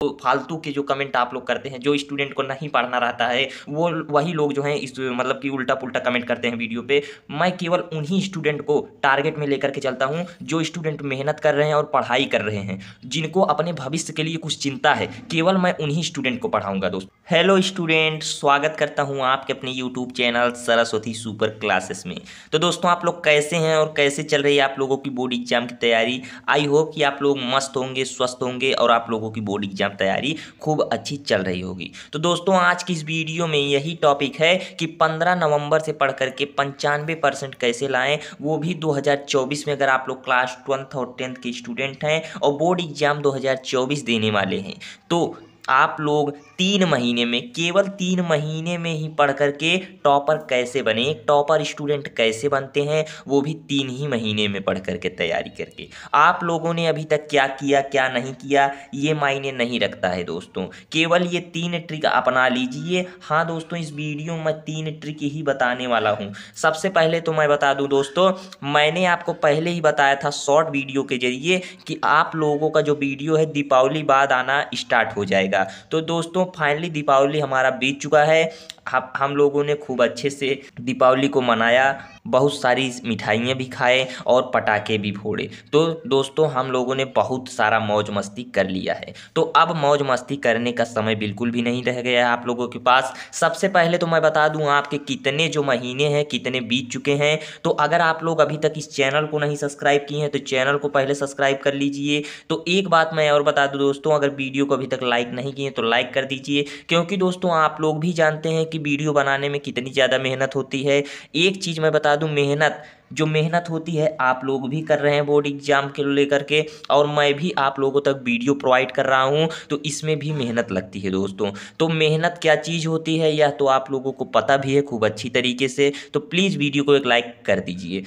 तो फालतू के जो कमेंट आप लोग करते हैं जो स्टूडेंट को नहीं पढ़ना रहता है वो वही लोग जो हैं इस मतलब कि उल्टा पुल्टा कमेंट करते हैं वीडियो पे मैं केवल उन्हीं स्टूडेंट को टारगेट में लेकर के चलता हूँ जो स्टूडेंट मेहनत कर रहे हैं और पढ़ाई कर रहे हैं जिनको अपने भविष्य के लिए कुछ चिंता है केवल मैं उन्हीं स्टूडेंट को पढ़ाऊँगा दोस्त हेलो स्टूडेंट स्वागत करता हूँ आपके अपने YouTube channel Saraswati super classes में तो दोस्तों आप लोग कैसे हैं और कैसे चल रही है आप लोगों की बोर्ड एग्जाम की तैयारी आई होप कि आप लोग मस्त होंगे स्वस्थ होंगे और आप लोगों की बोर्ड एग्जाम एग्ज़ाम तैयारी खूब अच्छी चल रही होगी तो दोस्तों आज की इस वीडियो में यही टॉपिक है कि 15 नवंबर से पढ़ करके पंचानवे परसेंट कैसे लाएं वो भी 2024 में अगर आप लोग क्लास ट्वेल्थ और टेंथ के स्टूडेंट हैं और बोर्ड एग्ज़ाम 2024 देने वाले हैं तो आप लोग तीन महीने में केवल तीन महीने में ही पढ़ कर के टॉपर कैसे बने एक टॉपर स्टूडेंट कैसे बनते हैं वो भी तीन ही महीने में पढ़ कर के तैयारी करके आप लोगों ने अभी तक क्या किया क्या नहीं किया ये मायने नहीं रखता है दोस्तों केवल ये तीन ट्रिक अपना लीजिए हाँ दोस्तों इस वीडियो में तीन ट्रिक ही बताने वाला हूँ सबसे पहले तो मैं बता दूँ दोस्तों मैंने आपको पहले ही बताया था शॉर्ट वीडियो के जरिए कि आप लोगों का जो वीडियो है दीपावली बाद आना स्टार्ट हो जाएगा था तो दोस्तों फाइनली दीपावली हमारा बीत चुका है हम लोगों ने खूब अच्छे से दीपावली को मनाया बहुत सारी मिठाइयाँ भी खाए और पटाखे भी फोड़े तो दोस्तों हम लोगों ने बहुत सारा मौज मस्ती कर लिया है तो अब मौज मस्ती करने का समय बिल्कुल भी नहीं रह गया है आप लोगों के पास सबसे पहले तो मैं बता दूं आपके कितने जो महीने हैं कितने बीत चुके हैं तो अगर आप लोग अभी तक इस चैनल को नहीं सब्सक्राइब किए हैं तो चैनल को पहले सब्सक्राइब कर लीजिए तो एक बात मैं और बता दूँ दोस्तों अगर वीडियो को अभी तक लाइक नहीं किए तो लाइक कर दीजिए क्योंकि दोस्तों आप लोग भी जानते हैं कि वीडियो बनाने में कितनी ज़्यादा मेहनत होती है एक चीज़ मैं बता बता दूँ मेहनत जो मेहनत होती है आप लोग भी कर रहे हैं बोर्ड एग्ज़ाम के लेकर के और मैं भी आप लोगों तक वीडियो प्रोवाइड कर रहा हूं तो इसमें भी मेहनत लगती है दोस्तों तो मेहनत क्या चीज़ होती है यह तो आप लोगों को पता भी है खूब अच्छी तरीके से तो प्लीज़ वीडियो को एक लाइक कर दीजिए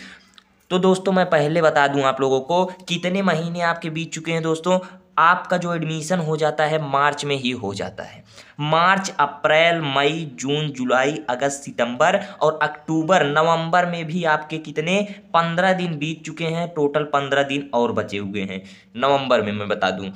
तो दोस्तों मैं पहले बता दूं आप लोगों को कितने महीने आपके बीत चुके हैं दोस्तों आपका जो एडमिशन हो जाता है मार्च में ही हो जाता है मार्च अप्रैल मई जून जुलाई अगस्त सितंबर और अक्टूबर नवंबर में भी आपके कितने पंद्रह दिन बीत चुके हैं टोटल पंद्रह दिन और बचे हुए हैं नवंबर में मैं बता दूं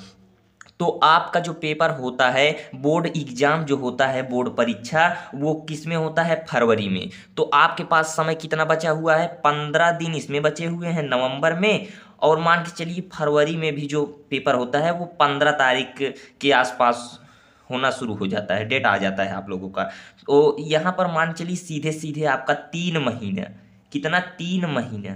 तो आपका जो पेपर होता है बोर्ड एग्जाम जो होता है बोर्ड परीक्षा वो किस में होता है फरवरी में तो आपके पास समय कितना बचा हुआ है पंद्रह दिन इसमें बचे हुए हैं नवंबर में और मान के चलिए फरवरी में भी जो पेपर होता है वो पंद्रह तारीख के आसपास होना शुरू हो जाता है डेट आ जाता है आप लोगों का तो यहाँ पर मान चलिए सीधे सीधे आपका तीन महीना कितना तीन महीना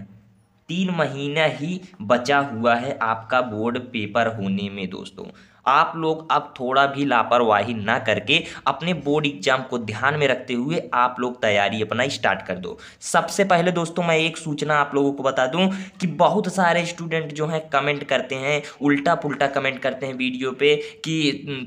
तीन महीना ही बचा हुआ है आपका बोर्ड पेपर होने में दोस्तों आप लोग अब थोड़ा भी लापरवाही ना करके अपने बोर्ड एग्जाम को ध्यान में रखते हुए आप लोग तैयारी अपना स्टार्ट कर दो सबसे पहले दोस्तों मैं एक सूचना आप लोगों को बता दूं कि बहुत सारे स्टूडेंट जो हैं कमेंट करते हैं उल्टा पुल्टा कमेंट करते हैं वीडियो पे कि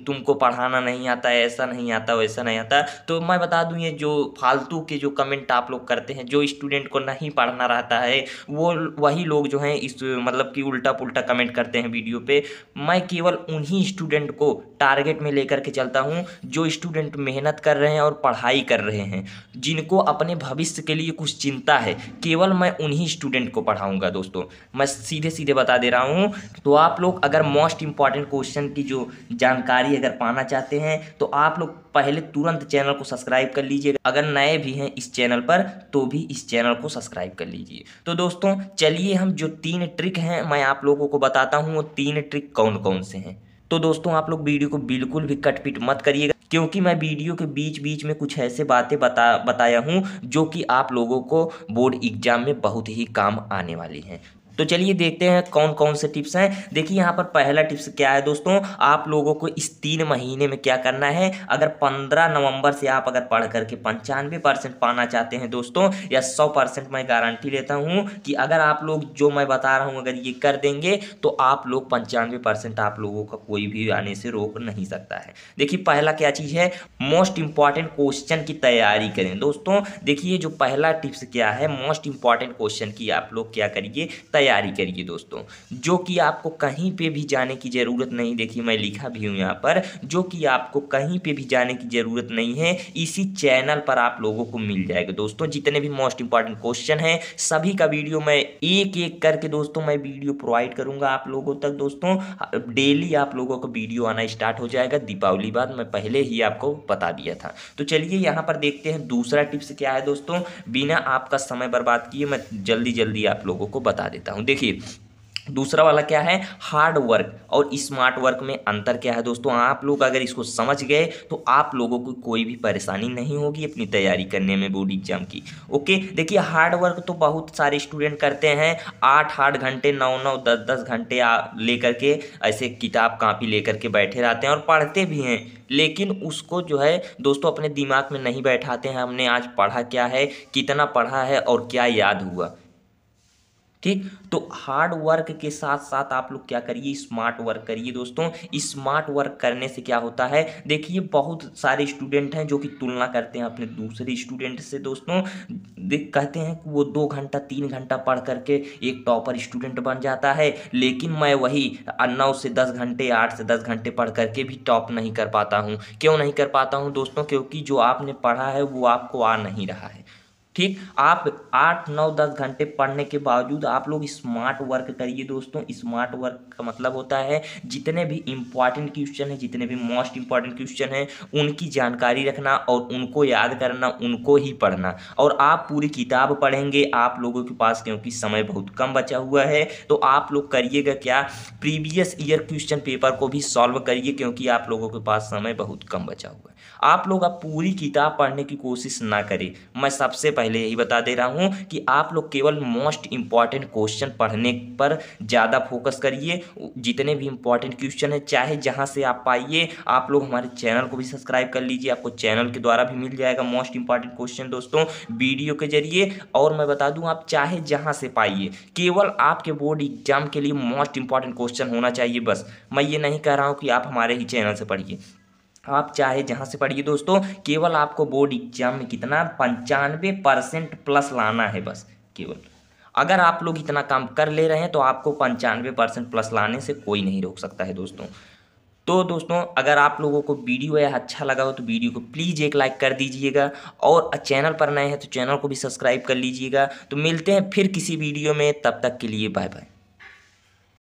तुमको पढ़ाना नहीं आता ऐसा नहीं आता वैसा नहीं आता तो मैं बता दूं ये जो फालतू के जो कमेंट आप लोग करते हैं जो स्टूडेंट को नहीं पढ़ना रहता है वो वही लोग जो हैं इस मतलब कि उल्टा पुल्टा कमेंट करते हैं वीडियो पर मैं केवल उन्हीं स्टूडेंट को टारगेट में लेकर के चलता हूँ जो स्टूडेंट मेहनत कर रहे हैं और पढ़ाई कर रहे हैं जिनको अपने भविष्य के लिए कुछ चिंता है केवल मैं उन्हीं स्टूडेंट को पढ़ाऊँगा दोस्तों मैं सीधे सीधे बता दे रहा हूँ तो आप लोग अगर मोस्ट इम्पॉर्टेंट क्वेश्चन की जो जानकारी अगर पाना चाहते हैं तो आप लोग पहले तुरंत चैनल को सब्सक्राइब कर लीजिए अगर नए भी हैं इस चैनल पर तो भी इस चैनल को सब्सक्राइब कर लीजिए तो दोस्तों चलिए हम जो तीन ट्रिक हैं मैं आप लोगों को बताता हूँ वो तीन ट्रिक कौन कौन से हैं तो दोस्तों आप लोग वीडियो को बिल्कुल भी कटपिट मत करिएगा क्योंकि मैं वीडियो के बीच बीच में कुछ ऐसे बातें बता बताया हूँ जो कि आप लोगों को बोर्ड एग्ज़ाम में बहुत ही काम आने वाली हैं तो चलिए देखते हैं कौन कौन से टिप्स हैं देखिए यहाँ पर पहला टिप्स क्या है दोस्तों आप लोगों को इस तीन महीने में क्या करना है अगर पंद्रह नवंबर से आप अगर पढ़ करके पंचानवे परसेंट पाना चाहते हैं दोस्तों या सौ परसेंट मैं गारंटी लेता हूँ कि अगर आप लोग जो मैं बता रहा हूँ अगर ये कर देंगे तो आप लोग पंचानवे परसेंट आप लोगों का कोई भी आने से रोक नहीं सकता है देखिए पहला क्या चीज़ है मोस्ट इंपॉर्टेंट क्वेश्चन की तैयारी करें दोस्तों देखिए जो पहला टिप्स क्या है मोस्ट इंपॉर्टेंट क्वेश्चन की आप लोग क्या करिए तैयार तैयारी करिए दोस्तों जो कि आपको कहीं पे भी जाने की ज़रूरत नहीं देखिए मैं लिखा भी हूँ यहाँ पर जो कि आपको कहीं पे भी जाने की ज़रूरत नहीं है इसी चैनल पर आप लोगों को मिल जाएगा दोस्तों जितने भी मोस्ट इंपॉर्टेंट क्वेश्चन हैं सभी का वीडियो मैं एक एक करके दोस्तों मैं वीडियो प्रोवाइड करूँगा आप लोगों तक दोस्तों डेली आप लोगों का वीडियो आना स्टार्ट हो जाएगा दीपावली बाद मैं पहले ही आपको बता दिया था तो चलिए यहाँ पर देखते हैं दूसरा टिप्स क्या है दोस्तों बिना आपका समय बर्बाद किए मैं जल्दी जल्दी आप लोगों को बता देता हूँ हूँ देखिए दूसरा वाला क्या है हार्ड वर्क और स्मार्ट वर्क में अंतर क्या है दोस्तों आप लोग अगर इसको समझ गए तो आप लोगों को कोई भी परेशानी नहीं होगी अपनी तैयारी करने में बोर्ड एग्जाम की ओके देखिए हार्ड वर्क तो बहुत सारे स्टूडेंट करते हैं आठ आठ घंटे नौ नौ दस दस घंटे लेकर के ऐसे किताब कापी लेकर के बैठे रहते हैं और पढ़ते भी हैं लेकिन उसको जो है दोस्तों अपने दिमाग में नहीं बैठाते हैं हमने आज पढ़ा क्या है कितना पढ़ा है और क्या याद हुआ ठीक तो हार्ड वर्क के साथ साथ आप लोग क्या करिए स्मार्ट वर्क करिए दोस्तों स्मार्ट वर्क करने से क्या होता है देखिए बहुत सारे स्टूडेंट हैं जो कि तुलना करते हैं अपने दूसरे स्टूडेंट से दोस्तों कहते हैं कि वो दो घंटा तीन घंटा पढ़ करके एक टॉपर स्टूडेंट बन जाता है लेकिन मैं वही नौ से दस घंटे आठ से दस घंटे पढ़ करके भी टॉप नहीं कर पाता हूँ क्यों नहीं कर पाता हूँ दोस्तों क्योंकि जो आपने पढ़ा है वो आपको आ नहीं रहा है ठीक आप आठ नौ दस घंटे पढ़ने के बावजूद आप लोग स्मार्ट वर्क करिए दोस्तों स्मार्ट वर्क का मतलब होता है जितने भी इम्पॉर्टेंट क्वेश्चन हैं जितने भी मोस्ट इम्पॉर्टेंट क्वेश्चन हैं उनकी जानकारी रखना और उनको याद करना उनको ही पढ़ना और आप पूरी किताब पढ़ेंगे आप लोगों के पास क्योंकि समय बहुत कम बचा हुआ है तो आप लोग करिएगा क्या प्रीवियस ईयर क्वेश्चन पेपर को भी सॉल्व करिए क्योंकि आप लोगों के पास समय बहुत कम बचा हुआ है आप लोग अब पूरी किताब पढ़ने की कोशिश ना करें मैं सबसे पहले यही बता दे रहा हूँ कि आप लोग केवल मोस्ट इम्पॉर्टेंट क्वेश्चन पढ़ने पर ज़्यादा फोकस करिए जितने भी इम्पॉर्टेंट क्वेश्चन है चाहे जहाँ से आप पाइए आप लोग हमारे चैनल को भी सब्सक्राइब कर लीजिए आपको चैनल के द्वारा भी मिल जाएगा मोस्ट इंपॉर्टेंट क्वेश्चन दोस्तों वीडियो के जरिए और मैं बता दूँ आप चाहे जहाँ से पाइए केवल आपके बोर्ड एग्जाम के लिए मोस्ट इंपॉर्टेंट क्वेश्चन होना चाहिए बस मैं ये नहीं कह रहा हूँ कि आप हमारे ही चैनल से पढ़िए आप चाहे जहाँ से पढ़िए दोस्तों केवल आपको बोर्ड एग्जाम में कितना पंचानवे परसेंट प्लस लाना है बस केवल अगर आप लोग इतना काम कर ले रहे हैं तो आपको पंचानवे परसेंट प्लस लाने से कोई नहीं रोक सकता है दोस्तों तो दोस्तों अगर आप लोगों को वीडियो यह अच्छा लगा हो तो वीडियो को प्लीज़ एक लाइक कर दीजिएगा और चैनल पर नए हैं तो चैनल को भी सब्सक्राइब कर लीजिएगा तो मिलते हैं फिर किसी वीडियो में तब तक के लिए बाय बाय